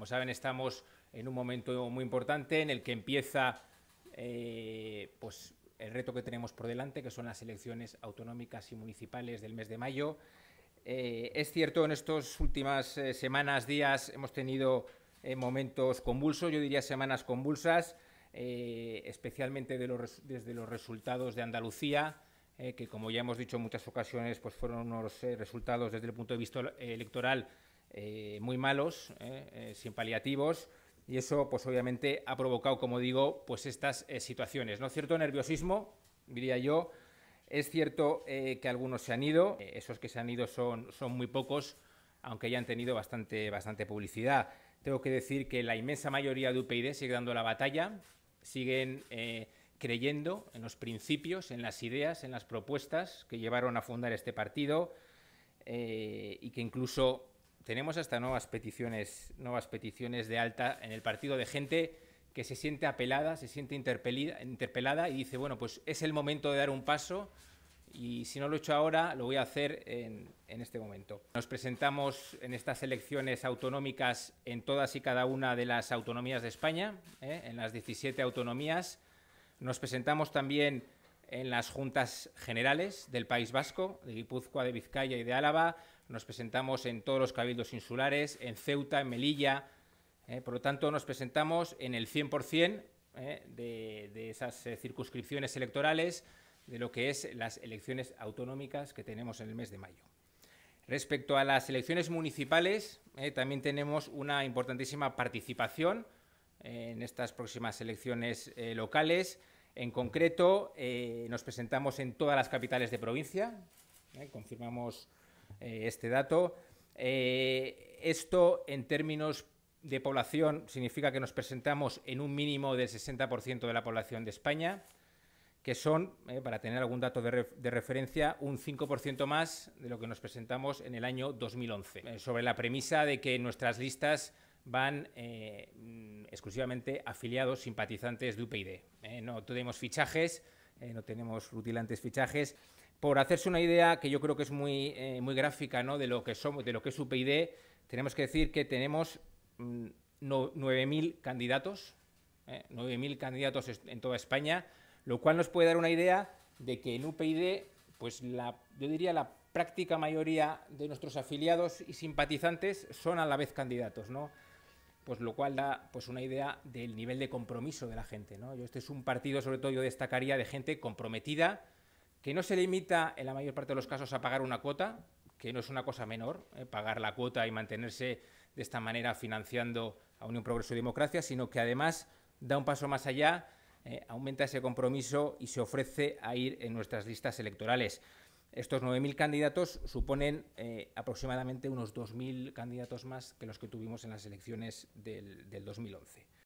Como saben, estamos en un momento muy importante en el que empieza eh, pues, el reto que tenemos por delante, que son las elecciones autonómicas y municipales del mes de mayo. Eh, es cierto, en estas últimas eh, semanas, días, hemos tenido momentos convulsos, yo diría semanas convulsas, especialmente desde los resultados de Andalucía, que como ya hemos dicho en muchas ocasiones, pues fueron unos resultados desde el punto de vista electoral eh, muy malos, eh, eh, sin paliativos, y eso pues obviamente ha provocado, como digo, pues estas situaciones, ¿no? Cierto nerviosismo, diría yo, es cierto que algunos se han ido, esos que se han ido son, son muy pocos, aunque ya han tenido bastante, bastante publicidad. Tengo que decir que la inmensa mayoría de UPyD sigue dando la batalla, siguen creyendo en los principios, en las ideas, en las propuestas que llevaron a fundar este partido y que incluso tenemos hasta nuevas peticiones, nuevas peticiones de alta en el partido de gente que se siente apelada, se siente interpelada y dice, bueno, pues es el momento de dar un paso y si no lo he hecho ahora, lo voy a hacer en, este momento. Nos presentamos en estas elecciones autonómicas en todas y cada una de las autonomías de España, ¿eh? en las 17 autonomías. Nos presentamos también en las juntas generales del País Vasco, de Guipúzcoa, de Vizcaya y de Álava nos presentamos en todos los cabildos insulares, en Ceuta, en Melilla. Eh, por lo tanto, nos presentamos en el 100% eh, de, de, esas eh, circunscripciones electorales de lo que es las elecciones autonómicas que tenemos en el mes de mayo. Respecto a las elecciones municipales, también tenemos una importantísima participación en estas próximas elecciones locales. En concreto, nos presentamos en todas las capitales de provincia. confirmamos eh, este dato. Eh, esto en términos de población significa que nos presentamos en un mínimo del 60% de la población de España, que son, eh, para tener algún dato de, referencia, un 5% más de lo que nos presentamos en el año 2011, sobre la premisa de que nuestras listas van exclusivamente afiliados, simpatizantes de UPyD. no tenemos fichajes, no tenemos rutilantes fichajes por hacerse una idea que yo creo que es muy, eh, muy gráfica ¿no? de lo que somos, de lo que es UPyD, tenemos que decir que tenemos 9.000 mm, candidatos, 9.000 ¿eh? candidatos en toda España, lo cual nos puede dar una idea de que en UPyD, pues yo diría la práctica mayoría de nuestros afiliados y simpatizantes son a la vez candidatos, ¿no? Pues lo cual da pues una idea del nivel de compromiso de la gente, ¿no? Yo, este es un partido, sobre todo yo destacaría, de gente comprometida, que no se limita en la mayor parte de los casos a pagar una cuota, que no es una cosa menor, eh, pagar la cuota y mantenerse de esta manera financiando a Unión Progreso y Democracia, sino que además da un paso más allá, eh, aumenta ese compromiso y se ofrece a ir en nuestras listas electorales. Estos 9.000 candidatos suponen eh, aproximadamente unos 2.000 candidatos más que los que tuvimos en las elecciones del, del 2011.